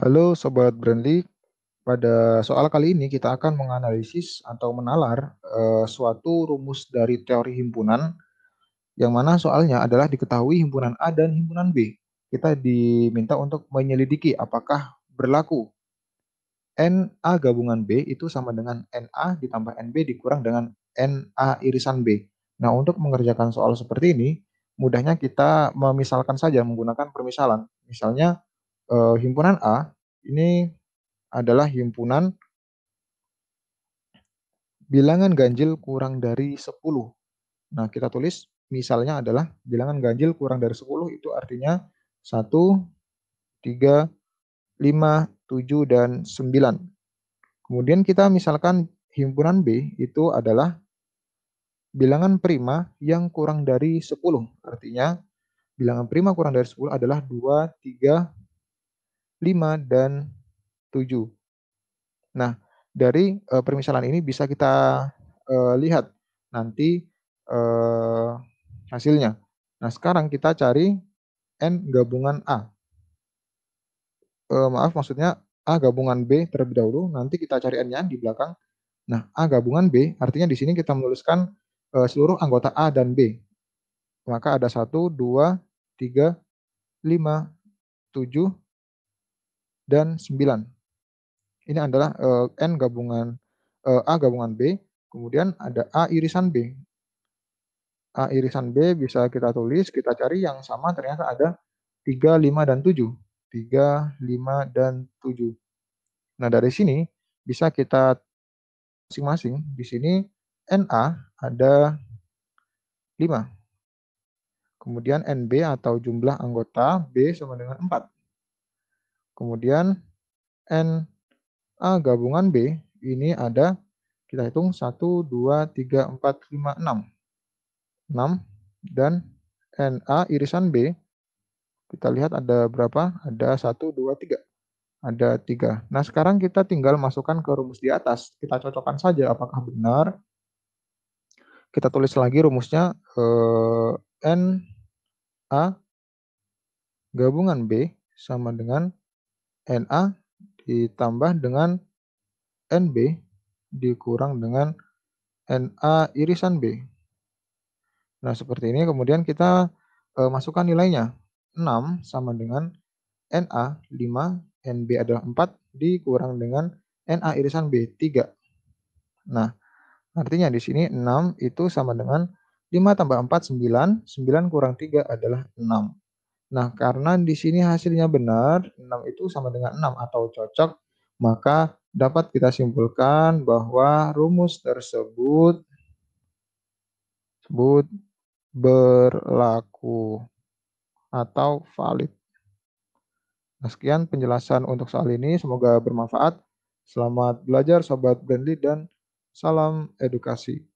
Halo Sobat Brandly, pada soal kali ini kita akan menganalisis atau menalar uh, suatu rumus dari teori himpunan yang mana soalnya adalah diketahui himpunan A dan himpunan B. Kita diminta untuk menyelidiki apakah berlaku NA gabungan B itu sama dengan NA ditambah NB dikurang dengan NA irisan B. Nah, untuk mengerjakan soal seperti ini, mudahnya kita memisalkan saja menggunakan permisalan. Misalnya uh, himpunan A ini adalah himpunan bilangan ganjil kurang dari 10. Nah, kita tulis misalnya adalah bilangan ganjil kurang dari 10 itu artinya 1, 3, 5, 7, dan 9. Kemudian kita misalkan himpunan B itu adalah bilangan prima yang kurang dari 10. Artinya bilangan prima kurang dari 10 adalah 2, 3, 5, dan 7. Nah, dari e, permisalan ini bisa kita e, lihat nanti e, hasilnya. Nah, sekarang kita cari N gabungan A. E, maaf, maksudnya A gabungan B terlebih dahulu, nanti kita cari N-nya di belakang. Nah, A gabungan B, artinya di sini kita menuliskan e, seluruh anggota A dan B. Maka ada 1, 2, 3, 5, 7, dan 9. Ini adalah uh, N gabungan uh, A gabungan B, kemudian ada A irisan B. A irisan B bisa kita tulis, kita cari yang sama ternyata ada 3, 5, dan 7. 3, 5, dan 7. Nah, dari sini bisa kita masing-masing. Di sini NA ada 5. Kemudian NB atau jumlah anggota B sama dengan 4. Kemudian N A gabungan B ini ada kita hitung 1, 2, 3, 4, 5, 6. 6 dan NA irisan B kita lihat ada berapa? Ada 1, 2, 3. Ada 3. Nah sekarang kita tinggal masukkan ke rumus di atas. Kita cocokkan saja apakah benar. Kita tulis lagi rumusnya eh, A gabungan B sama dengan NA ditambah dengan NB dikurang dengan NA irisan B. Nah, seperti ini kemudian kita e, masukkan nilainya. 6 sama dengan NA 5, NB adalah 4 dikurang dengan NA irisan B 3. Nah, artinya di sini 6 itu sama dengan 5 tambah 4 9, 9 kurang 3 adalah 6. Nah, karena di sini hasilnya benar, 6 itu sama dengan 6 atau cocok, maka dapat kita simpulkan bahwa rumus tersebut sebut berlaku atau valid. Nah, sekian penjelasan untuk soal ini, semoga bermanfaat. Selamat belajar sobat Brandly dan salam edukasi.